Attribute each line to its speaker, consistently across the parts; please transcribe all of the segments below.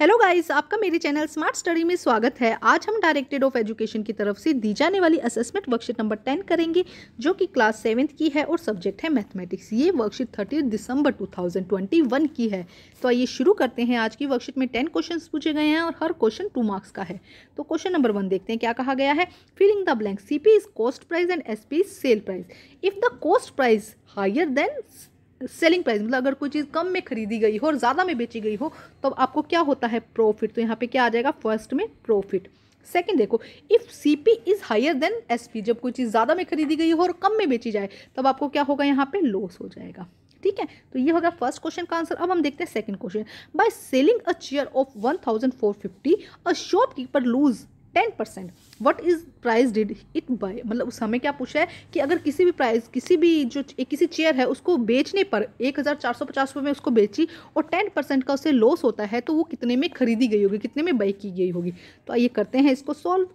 Speaker 1: hello guys आपका मेरे channel smart study में स्वागत है आज हम डायरेक्टेड ऑफ एजुकेशन की तरफ से दी जाने वाली असेसमेंट वर्कशीट नंबर टेन करेंगे जो कि क्लास सेवेंथ की है और सब्जेक्ट है मैथमेटिक्स ये वर्कशीट थर्टी दिसंबर 2021 की है तो आइए शुरू करते हैं आज की वर्कशीट में टेन क्वेश्चन पूछे गए हैं और हर क्वेश्चन टू मार्क्स का है तो क्वेश्चन नंबर वन देखते हैं क्या कहा गया है filling the blank C is cost price and S is sale price if the cost price higher than selling price मतलब अगर कोई चीज़ कम में खरीदी गई हो और ज़्यादा में बेची गई हो तो आपको क्या होता है प्रॉफिट तो यहाँ पे क्या आ जाएगा फर्स्ट में प्रॉफिट सेकंड देखो if C P is higher than S P जब कोई चीज़ ज़्यादा में खरीदी गई हो और कम में बेची जाए तब आपको क्या होगा यहाँ पे लॉस हो जाएगा ठीक है तो ये होगा फर्स्ट क्वेश्चन का आंसर अब हम देखते हैं second question by selling a chair of one thousand four fifty a shopkeeper lose ten percent what is price did it buy मतलब उस हमें क्या पूछा है कि अगर किसी भी प्राइस किसी भी जो एक किसी चेयर है उसको बेचने पर एक हज़ार चार सौ पचास रुपये में उसको बेची और टेन परसेंट का उसे लॉस होता है तो वो कितने में खरीदी गई होगी कितने में बाई की गई होगी तो आइए करते हैं इसको सॉल्व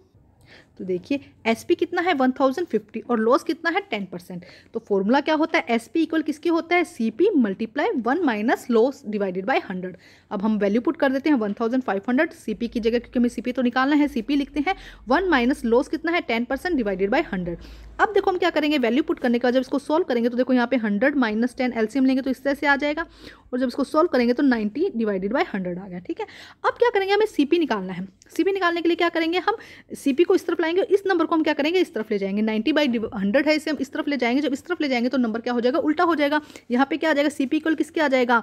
Speaker 1: तो देखिए एस पी कितना है वन थाउजेंड फिफ्टी और लॉस कितना है टेन परसेंट तो फॉर्मूला क्या होता है एस पी इक्वल किसके होता है C P multiply one minus loss divided by hundred अब हम वैल्यू पुट कर देते हैं one thousand five hundred C P की जगह क्योंकि हमें सी पी तो निकालना है सी पी लिखते हैं वन माइनस लॉस कितना है ten percent divided by hundred अब देखो हम क्या करेंगे वैल्यू पुट करने का जब इसको सोल्व करेंगे तो देखो यहाँ पे हंड्रेड माइनस टेन एलसीएम लेंगे तो इस तरह से आ जाएगा और जब इसको सोल्व करेंगे तो नाइन्टी डिवाइडेड बाई हंड्रेड आ गया ठीक है अब क्या करेंगे हमें सी पी निकालना है सीपी निकालने के लिए क्या करेंगे हम सीपी को इस तरफ लाएंगे इस नंबर को हम क्या करेंगे इस तरफ ले जाएंगे 90 बाई हंड्रेड है इसे हम इस तरफ ले जाएंगे जब इस तरफ ले जाएंगे तो नंबर क्या हो जाएगा उल्टा हो जाएगा यहाँ पे क्या आ जाएगा सीपी इक्वल किसके आ जाएगा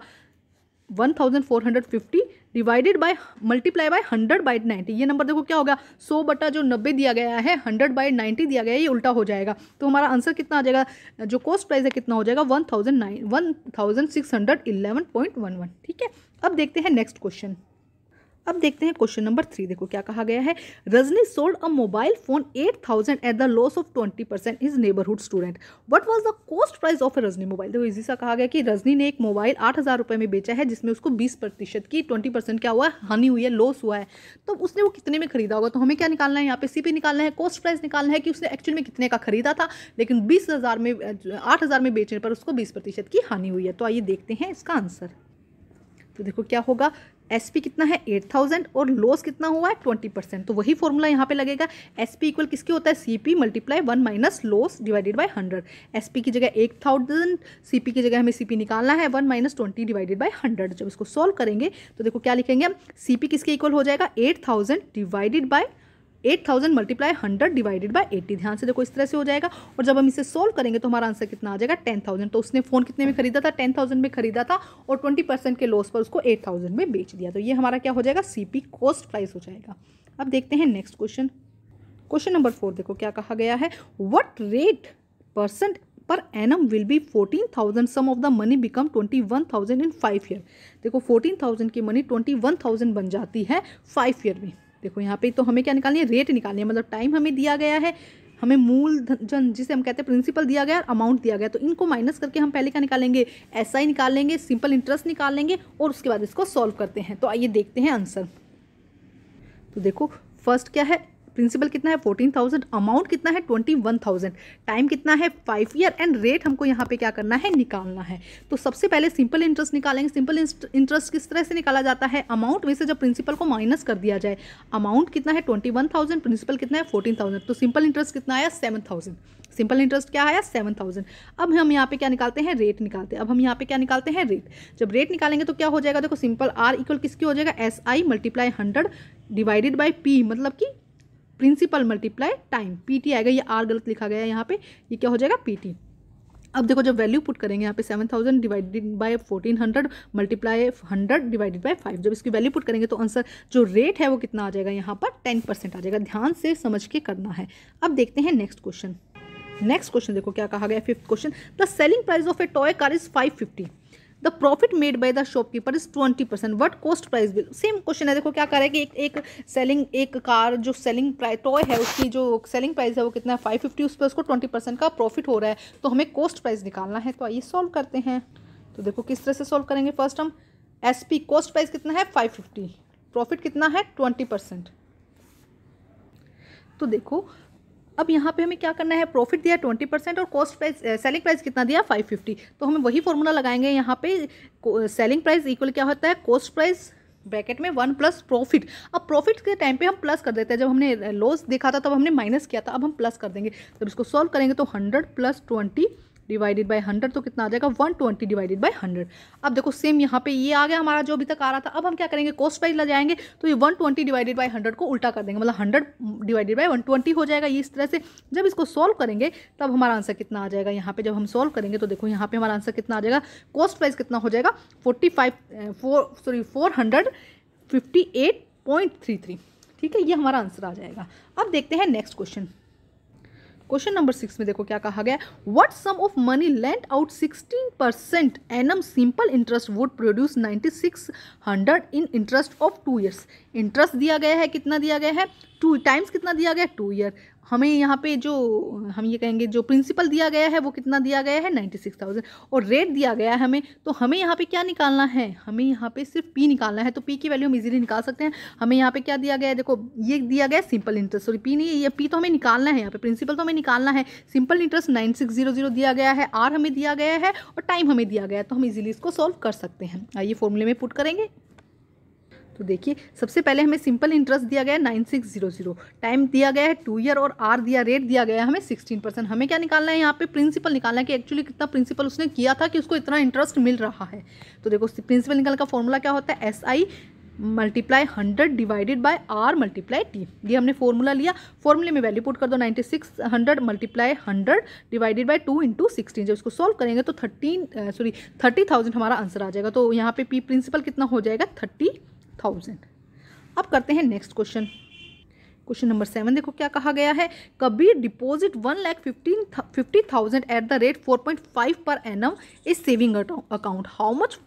Speaker 1: one thousand four hundred fifty divided by multiply by hundred by ninety ये नंबर देखो क्या होगा सौ बटा जो नब्बे दिया गया है हंड्रेड बाई नाइन्टी दिया गया है ये उल्टा हो जाएगा तो हमारा आंसर कितना आ जाएगा जो कॉस्ट प्राइस है कितना हो जाएगा one thousand nine one thousand six hundred eleven point one one ठीक है अब देखते हैं नेक्स्ट क्वेश्चन अब देखते हैं क्वेश्चन नंबर थ्री देखो क्या कहा गया है Rajni sold a mobile phone at thousand at the loss of twenty percent is neighbourhood student what was the cost price of Rajni mobile देखो इसी सा कहा गया कि रजनी ने एक मोबाइल आठ हज़ार रुपए में बेचा है जिसमें उसको बीस प्रतिशत की ट्वेंटी परसेंट क्या हुआ है हानि हुई है लॉस हुआ है तो उसने वो कितने में खरीदा होगा तो हमें क्या निकालना है यहाँ पे सी निकालना है कॉस्ट प्राइस निकालना है कि उसने एक्चुअल में कितने का खरीदा था लेकिन बीस हज़ार में आठ हज़ार में बेचने पर उसको बीस प्रतिशत की हानि हुई है तो आइए देखते हैं इसका आंसर तो देखो क्या होगा एस पी कितना है एट थाउजेंड और लॉस कितना हुआ है ट्वेंटी परसेंट तो वही फॉर्मूला यहाँ पे लगेगा एस पी इक्वल किसके होता है C P multiply one minus loss divided by hundred S P की जगह एट थाउजेंड सी पी की जगह हमें सी पी निकालना है one minus twenty divided by hundred जब इसको सॉल्व करेंगे तो देखो क्या लिखेंगे सी पी किसके इक्वल हो जाएगा eight thousand divided by eight thousand multiply hundred divided by eighty ध्यान से देखो इस तरह से हो जाएगा और जब हम इसे सोल्व करेंगे तो हमारा आंसर कितना आ जाएगा टेन थाउजेंड तो उसने फ़ोन कितने में खरीदा था टेन थाउजेंड में खरीदा था और ट्वेंटी परसेंट के लॉस पर उसको एट थाउजेंड में बेच दिया तो ये हमारा क्या हो जाएगा सी पी कॉस्ट प्राइस हो जाएगा अब देखते हैं next question question number four देखो क्या कहा गया है what rate percent per annum will be fourteen thousand sum of the money become twenty one thousand in five year देखो फोर्टीन थाउजेंड की मनी ट्वेंटी वन थाउजेंड बन जाती है फाइव ईयर में देखो यहाँ पे तो हमें क्या निकालनी है रेट निकालनी है मतलब टाइम हमें दिया गया है हमें मूल धन जिसे हम कहते हैं प्रिंसिपल दिया गया और अमाउंट दिया गया तो इनको माइनस करके हम पहले क्या निकालेंगे एस आई निकाल लेंगे सिंपल इंटरेस्ट निकाल लेंगे और उसके बाद इसको सॉल्व करते हैं तो आइए देखते हैं आंसर तो देखो फर्स्ट क्या है प्रिंसिपल कितना है फोर्टीन थाउजेंड अमाउंट कितना है ट्वेंटी वन थाउजेंड टाइम कितना है फाइव ईयर एंड रेट हमको यहाँ पे क्या करना है निकालना है तो सबसे पहले सिंपल इंटरेस्ट निकालेंगे सिंपल इंटरेस्ट किस तरह से निकाला जाता है अमाउंट में से जब प्रिंसिपल को माइनस कर दिया जाए अमाउंट कितना है ट्वेंटी वन थाउजेंड प्रिंसिपल कितना है फोर्टीन थाउजेंड तो सिंपल इंटरेस्ट कितना आया सेवन थाउजेंड सिंपल इंटरेस्ट क्या आया सेवन थाउजेंड अब हम यहाँ पे क्या निकालते हैं रेट निकालते हैं अब हम यहाँ पे क्या निकालते हैं रेट जब रेट निकालेंगे तो क्या हो जाएगा देखो सिंपल आर इक्वल किसकी हो जाएगा S I multiply hundred divided by P मतलब कि principal multiply time P T आएगा ये आर गलत लिखा गया है यहाँ पे ये क्या हो जाएगा पी टी अब देखो जब वैल्यू पुट करेंगे यहाँ पे seven thousand divided by fourteen hundred multiply hundred divided by five जब इसकी वैल्यू पुट करेंगे तो आंसर जो रेट है वो कितना आ जाएगा यहाँ पर टेन परसेंट आ जाएगा ध्यान से समझ के करना है अब देखते हैं नेक्स्ट क्वेश्चन नेक्स्ट क्वेश्चन देखो क्या कहा गया fifth question the selling price of a toy car is five fifty the profit made by the shopkeeper is twenty percent what cost price will same question है देखो क्या कह रहा है कि एक एक सेलिंग एक कार जो सेलिंग प्राइस टॉय है उसकी जो सेलिंग प्राइस है वो कितना है फाइव फिफ्टी उस पर उसको ट्वेंटी परसेंट का प्रॉफिट हो रहा है तो हमें कॉस्ट प्राइस निकालना है तो आइए सॉल्व करते हैं तो देखो किस तरह से सॉल्व करेंगे फर्स्ट हम एस पी कॉस्ट प्राइस कितना है फाइव फिफ्टी प्रॉफिट कितना है ट्वेंटी परसेंट तो देखो अब यहाँ पे हमें क्या करना है प्रॉफिट दिया ट्वेंटी परसेंट और कॉस्ट प्राइस सेलिंग प्राइस कितना दिया फाइव फिफ्टी तो हमें वही फॉर्मूला लगाएंगे यहाँ पे सेलिंग प्राइस इक्वल क्या होता है कॉस्ट प्राइस ब्रैकेट में वन प्लस प्रॉफिट अब प्रॉफिट के टाइम पे हम प्लस कर देते हैं जब हमने लॉस देखा था तब हमने माइनस किया था अब हम प्लस कर देंगे जब इसको सॉल्व करेंगे तो hundred plus twenty divided by hundred तो कितना आ जाएगा one twenty divided by hundred अब देखो सेम यहाँ पे ये आ गया हमारा जो अभी तक आ रहा था अब हम क्या करेंगे कॉस्ट वाइज ले जाएंगे तो ये one twenty divided by hundred को उल्टा कर देंगे मतलब hundred divided by one twenty हो जाएगा ये इस तरह से जब इसको सॉल्व करेंगे तब हमारा आंसर कितना आ जाएगा यहाँ पे जब हम सॉल्व करेंगे तो देखो यहाँ पे हमारा आंसर कितना आ जाएगा कॉस्ट वाइज कितना हो जाएगा forty five four sorry four hundred fifty eight point three three ठीक है ये हमारा आंसर आ जाएगा अब देखते हैं next question question number six में देखो क्या कहा गया what sum of money lent out sixteen percent annum simple interest would produce ninety six hundred in interest of two years interest दिया गया है कितना दिया गया है टू टाइम्स कितना दिया गया टू ईयर हमें यहाँ पे जो हम ये कहेंगे जो प्रिंसिपल दिया गया है वो कितना दिया गया है नाइन्टी सिक्स थाउजेंड और रेट दिया गया है हमें तो हमें यहाँ पे क्या निकालना है हमें यहाँ पे सिर्फ पी निकालना है तो पी की वैल्यू हम इजीली निकाल सकते हैं हमें यहाँ पे क्या दिया गया है देखो ये दिया गया सिंपल इंटरेस्ट सॉरी पी नहीं ये पी तो हमें निकालना है यहाँ पे प्रिंसिपल तो हमें निकालना है simple interest nine six zero zero दिया गया है आर हमें दिया गया है और टाइम हमें दिया गया है तो हम इजिली इसको सॉल्व कर सकते हैं आइए फॉर्मूले में पुट करेंगे तो देखिए सबसे पहले हमें सिंपल इंटरेस्ट दिया गया nine six zero zero time दिया गया है टू ईयर और आर दिया रेट दिया गया है हमें सिक्सटीन परसेंट हमें क्या निकालना है यहाँ पे प्रिंसिपल निकालना है कि एक्चुअली कितना प्रिंसिपल उसने किया था कि उसको इतना इंटरेस्ट मिल रहा है तो देखो प्रिंसिपल निकाल का फॉर्मूला क्या होता है S I multiply hundred divided by R multiply T ये हमने फॉर्मूला लिया फॉर्मूले में वैल्यू पुट कर दो ninety six hundred multiply hundred divided by two into sixteen जब इसको सॉल्व करेंगे तो थर्टीन सॉरी थर्टी थाउजेंड हमारा आंसर आ जाएगा तो यहाँ पे पी प्रिंसिपल कितना हो जाएगा थर्टी थाउजेंड अब करते हैं next question question number seven देखो क्या कहा गया है कभी deposit one lakh fifteen fifty thousand at the rate four point five per annum is saving account how much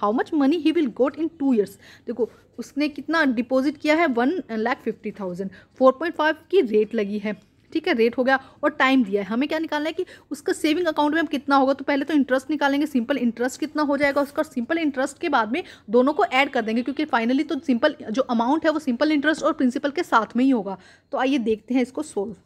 Speaker 1: how much money he will got in two years देखो उसने कितना deposit किया है one lakh fifty thousand four point five की rate लगी है ठीक है रेट हो गया और टाइम दिया है हमें क्या निकालना है कि उसका सेविंग अकाउंट में हम कितना होगा तो पहले तो इंटरेस्ट निकालेंगे सिंपल इंटरेस्ट कितना हो जाएगा उसका सिंपल इंटरेस्ट के बाद में दोनों को ऐड कर देंगे क्योंकि फाइनली तो सिंपल जो अमाउंट है वो सिंपल इंटरेस्ट और प्रिंसिपल के साथ में ही होगा तो आइए देखते हैं इसको सोल्व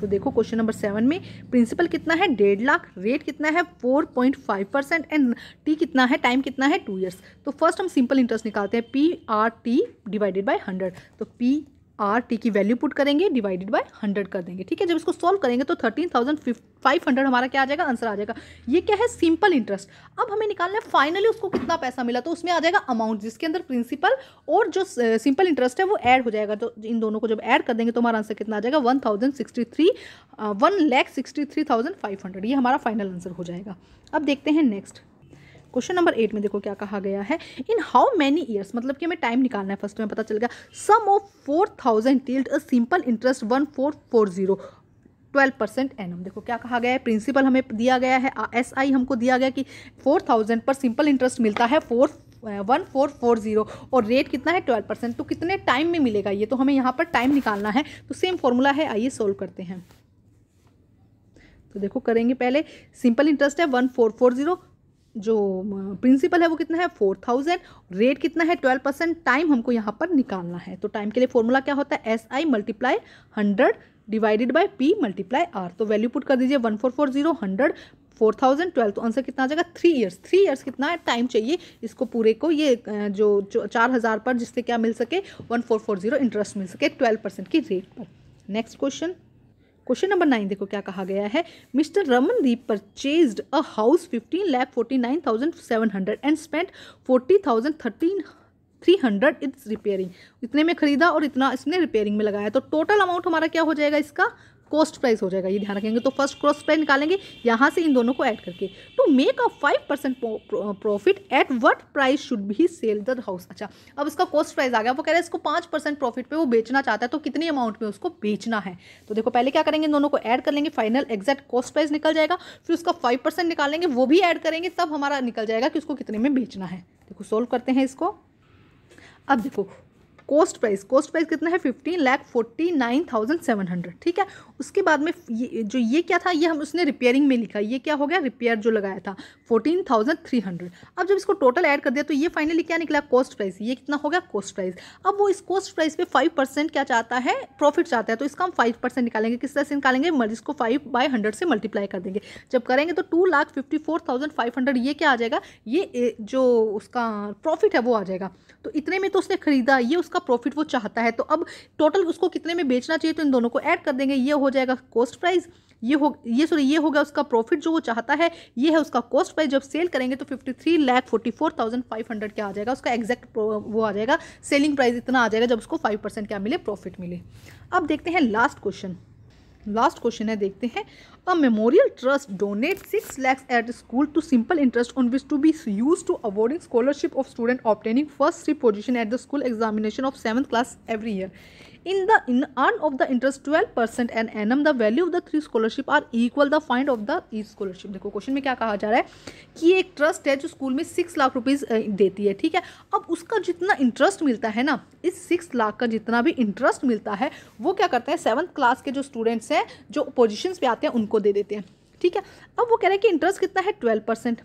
Speaker 1: तो देखो क्वेश्चन नंबर सेवन में प्रिंसिपल कितना है डेढ़ लाख रेट कितना है four point five percent and T कितना है टाइम कितना है टू ईयर्स तो फर्स्ट हम सिंपल इंटरेस्ट निकालते हैं P R T divided by hundred तो पी आर टी की वैल्यू पुट करेंगे डिवाइडेड बाय हंड्रेड कर देंगे ठीक है जब इसको सॉल्व करेंगे तो थर्टीन थाउजेंड फाइव हंड्रेड हमारा क्या आ जाएगा आंसर आ जाएगा ये क्या है सिंपल इंटरेस्ट अब हमें निकालना है फाइनली उसको कितना पैसा मिला तो उसमें आ जाएगा अमाउंट जिसके अंदर प्रिंसिपल और जो सिंपल इंटरेस्ट है वो ऐड हो जाएगा तो इन दोनों को जब ऐड कर देंगे तो हमारा आंसर कितना आ जाएगा one thousand sixty three one lakh sixty three thousand five hundred ये हमारा फाइनल आंसर हो जाएगा अब देखते हैं नेक्स्ट क्वेश्चन नंबर एट में देखो क्या कहा गया है इन हाउ मेनी ईयर्स मतलब कि हमें टाइम निकालना है फर्स्ट में पता चल गया sum of four thousand tilt a simple interest one four four zero twelve percent an देखो क्या कहा गया है प्रिंसिपल हमें दिया गया है एस आई हमको दिया गया कि फोर थाउजेंड पर सिंपल इंटरेस्ट मिलता है four one four four zero और रेट कितना है ट्वेल्व परसेंट तो कितने टाइम में मिलेगा ये तो हमें यहाँ पर टाइम निकालना है तो सेम फॉर्मूला है आइए सोल्व करते हैं तो देखो करेंगे पहले सिंपल इंटरेस्ट है वन फोर फोर जीरो जो प्रिंसिपल है वो कितना है फोर थाउजेंड रेट कितना है ट्वेल्व परसेंट टाइम हमको यहाँ पर निकालना है तो टाइम के लिए फॉर्मूला क्या होता है S I multiply hundred divided by P multiply R तो वैल्यू पुट कर दीजिए one four four zero hundred four thousand twelve तो आंसर कितना आ जाएगा थ्री ईयर्स थ्री ईयर्स कितना टाइम चाहिए इसको पूरे को ये जो चार हज़ार पर जिससे क्या मिल सके one four four zero interest मिल सके ट्वेल्व परसेंट की रेट पर next question question number nine देखो क्या कहा गया है mister Ramandeep purchase a house fifteen lakh forty nine thousand seven hundred and spend forty thousand thirteen three hundred it's repairing इतने में खरीदा और इतना इसने रिपेयरिंग में लगाया तो टोटल अमाउंट हमारा क्या हो जाएगा इसका कॉस्ट प्राइस हो जाएगा ये ध्यान रखेंगे तो फर्स्ट कॉस्ट प्राइस निकालेंगे यहाँ से इन दोनों को ऐड करके to make a five percent profit at what price should he sell the house अच्छा अब इसका कॉस्ट प्राइस आ गया वो कह रहा है इसको पाँच परसेंट प्रॉफिट पर वो बेचना चाहता है तो कितनी अमाउंट में उसको बेचना है तो देखो पहले क्या करेंगे इन दोनों को ऐड कर लेंगे फाइनल एग्जैक्ट कॉस्ट प्राइस निकल जाएगा फिर उसका फाइव परसेंट निकालेंगे वो भी ऐड करेंगे तब हमारा निकल जाएगा कि उसको कितने में बेचना है देखो सोल्व करते हैं इसको अब देखो कॉस्ट प्राइस कॉस्ट प्राइस कितना है fifteen lakh forty nine thousand seven hundred ठीक है उसके बाद में ये, जो ये क्या था ये हम उसने रिपेयरिंग में लिखा ये क्या हो गया रिपेयर जो लगाया था फोर्टीन थाउजेंड थ्री हंड्रेड अब जब इसको टोटल ऐड कर दिया तो ये फाइनली क्या निकला कॉस्ट प्राइस ये कितना हो गया कॉस्ट प्राइस अब वो इस कॉस्ट प्राइस पे फाइव परसेंट क्या चाहता है प्रॉफिट चाहता है तो इसका हम फाइव परसेंट निकालेंगे किस तरह से निकालेंगे मर्ज इसको फाइव बाई हंड्रेड से मल्टीप्लाई कर देंगे जब करेंगे तो two lakh fifty four thousand five hundred ये क्या आ जाएगा ये जो उसका प्रॉफिट है वो आ जाएगा तो इतने में तो उसने खरीदा ये उसका प्रॉफिट वो चाहता है तो अब टोटल उसको कितने में बेचना चाहिए तो इन दोनों को ऐड कर देंगे ये हो जाएगा कॉस्ट प्राइस ये हो ये सॉरी ये होगा उसका प्रॉफिट जो वो चाहता है ये है उसका कॉस्ट प्राइस जब सेल करेंगे तो fifty three lakh forty four thousand five hundred क्या आ जाएगा उसका एग्जैक्ट वो आ जाएगा सेलिंग प्राइस इतना आ जाएगा जब उसको फाइव परसेंट क्या मिले प्रॉफिट मिले अब देखते हैं लास्ट क्वेश्चन लास्ट क्वेश्चन है देखते हैं a memorial trust donate six lakhs at school to simple interest on which to be use to awarding scholarship of student obtaining first three position at the school examination of seventh class every year In the in earn of the interest 12% annum the value of the three scholarship are equal the find of the ई scholarship देखो question में क्या कहा जा रहा है कि एक ट्रस्ट है जो स्कूल में सिक्स लाख रुपीज़ देती है ठीक है अब उसका जितना इंटरेस्ट मिलता है ना इस सिक्स लाख का जितना भी इंटरेस्ट मिलता है वो क्या करते हैं सेवन्थ क्लास के जो स्टूडेंट्स हैं जो पोजिशन पे आते हैं उनको दे देते हैं ठीक है अब वो कह रहे हैं कि इंटरेस्ट कितना है ट्वेल्व परसेंट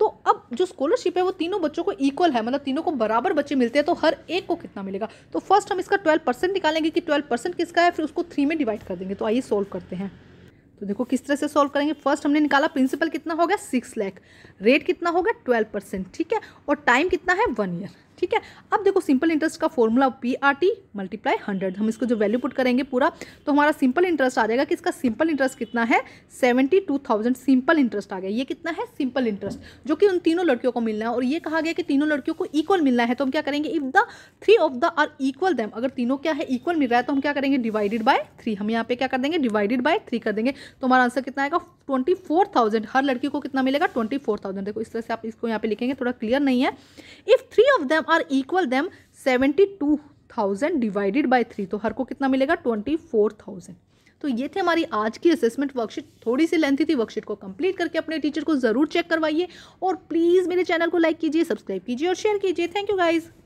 Speaker 1: तो अब जो स्कॉलरशिप है वो तीनों बच्चों को इक्वल है मतलब तीनों को बराबर बच्चे मिलते हैं तो हर एक को कितना मिलेगा तो फर्स्ट हम इसका ट्वेल्व परसेंट निकालेंगे कि ट्वेल्व परसेंट किसका है फिर उसको थ्री में डिवाइड कर देंगे तो आइए सॉल्व करते हैं तो देखो किस तरह से सॉल्व करेंगे फर्स्ट हमने निकाला प्रिंसिपल कितना होगा सिक्स लैख रेट कितना होगा ट्वेल्व परसेंट ठीक है और टाइम कितना है वन ईयर ठीक है अब देखो सिंपल इंटरेस्ट का formula P R T multiply hundred हम इसको जो वैल्यू पुट करेंगे पूरा तो हमारा सिंपल इंटरेस्ट आ जाएगा कि इसका सिंपल इंटरेस्ट कितना है seventy two thousand simple interest आ गया ये कितना है सिंपल इंटरेस्ट जो कि उन तीनों लड़कियों को मिलना है और ये कहा गया कि तीनों लड़कियों को इक्वल मिलना है तो हम क्या करेंगे if the three of the are equal them अगर तीनों क्या है इक्वल मिल रहा है तो हम क्या करेंगे डिवाइडेड बाय थ्री हम यहाँ पे क्या कर देंगे डिवाइडेड बाय थ्री कर देंगे तो हमारा आंसर कितना आएगा ट्वेंटी फोर थाउजेंड हर लड़की को कितना मिलेगा ट्वेंटी फोर थाउजेंड देखो इस तरह से आप इसको यहाँ पे लिखेंगे थोड़ा क्लियर नहीं है इफ थ्री ऑफ दैम मतलब are equal them seventy two thousand divided by three तो हर को कितना मिलेगा ट्वेंटी फोर थाउजेंड तो ये थे हमारी आज की असेसमेंट वर्कशीट थोड़ी सी लेंथी थी वर्कशीट को कंप्लीट करके अपने टीचर को ज़रूर चेक करवाइए और प्लीज़ मेरे चैनल को लाइक कीजिए सब्सक्राइब कीजिए और शेयर कीजिए थैंक यू गाइज़